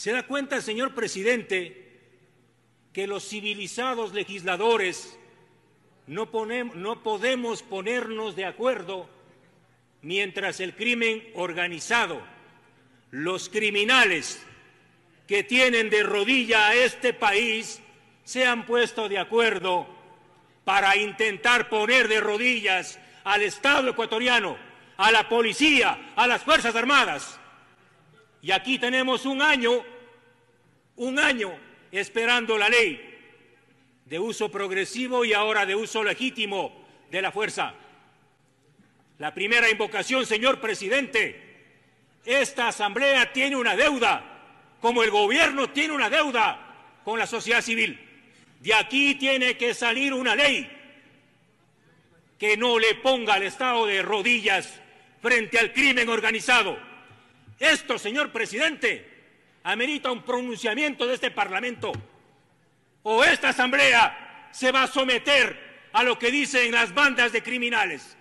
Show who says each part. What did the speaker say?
Speaker 1: Se da cuenta, señor presidente, que los civilizados legisladores no, podemos ponernos de acuerdo mientras el crimen organizado, los criminales que tienen de rodilla a este país, se han puesto de acuerdo para intentar poner de rodillas al Estado ecuatoriano, a la policía, a las Fuerzas Armadas. Y aquí tenemos un año, un año esperando la ley de uso progresivo y ahora de uso legítimo de la fuerza. La primera invocación, señor presidente, esta Asamblea tiene una deuda, como el Gobierno tiene una deuda con la sociedad civil. De aquí tiene que salir una ley que no le ponga al Estado de rodillas frente al crimen organizado. Esto, señor presidente, amerita un pronunciamiento de este Parlamento. O esta Asamblea se va a someter a lo que dicen las bandas de criminales.